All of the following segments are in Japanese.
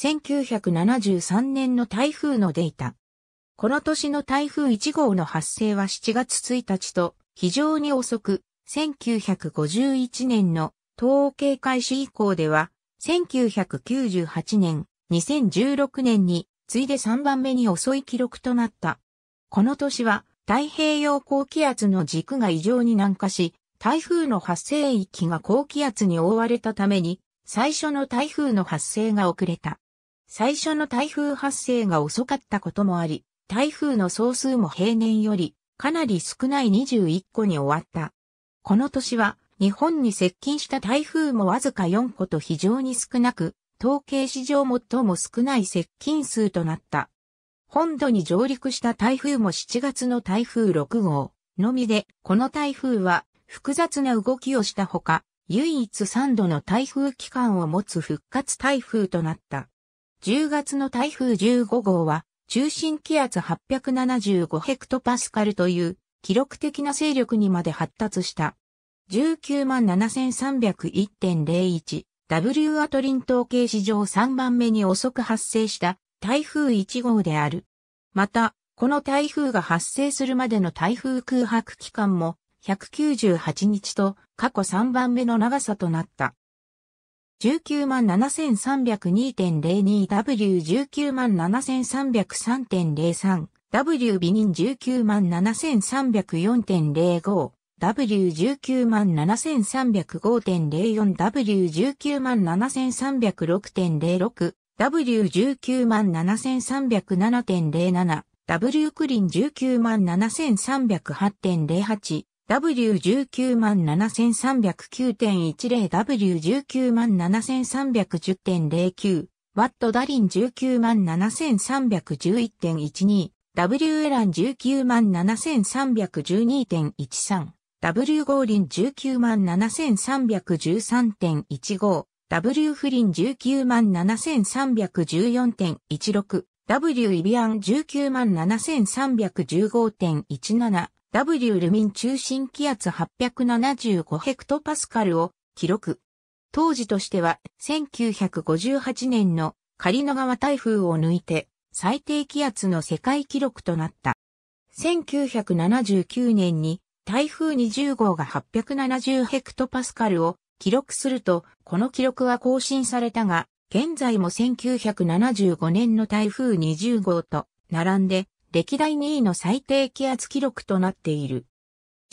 1973年の台風のデータ。この年の台風1号の発生は7月1日と非常に遅く、1951年の統計開始以降では、1998年、2016年に次いで3番目に遅い記録となった。この年は太平洋高気圧の軸が異常に南下し、台風の発生域が高気圧に覆われたために、最初の台風の発生が遅れた。最初の台風発生が遅かったこともあり、台風の総数も平年よりかなり少ない21個に終わった。この年は日本に接近した台風もわずか4個と非常に少なく、統計史上最も少ない接近数となった。本土に上陸した台風も7月の台風6号のみで、この台風は複雑な動きをしたほか、唯一3度の台風期間を持つ復活台風となった。10月の台風15号は、中心気圧875ヘクトパスカルという記録的な勢力にまで発達した。197,301.01 W アトリン統計史上3番目に遅く発生した台風1号である。また、この台風が発生するまでの台風空白期間も198日と過去3番目の長さとなった。197,302.02W197,303.03 万万 W ビニン197,304.05万 W197,305.04 万 W197,306.06 万 W197,307.07 万 W クリン197,308.08万 W197,309.10W197,310.09 ワットダリン197,311.12 W エラン197,312.13 W ゴーリン197,313.15 W フリン197,314.16 W イビアン197,315.17 W ルミン中心気圧875ヘクトパスカルを記録。当時としては1958年の狩野川台風を抜いて最低気圧の世界記録となった。1979年に台風20号が870ヘクトパスカルを記録すると、この記録は更新されたが、現在も1975年の台風20号と並んで歴代2位の最低気圧記録となっている。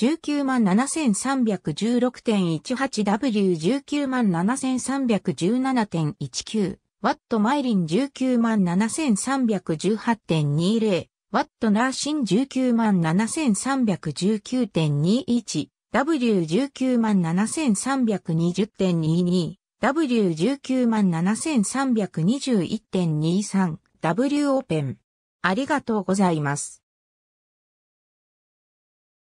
197,316.18W197,317.19 w マイリン197,318.20 w ナーシン197,319.21 W197,320.22 W197,321.23 W オーペンありがとうございます。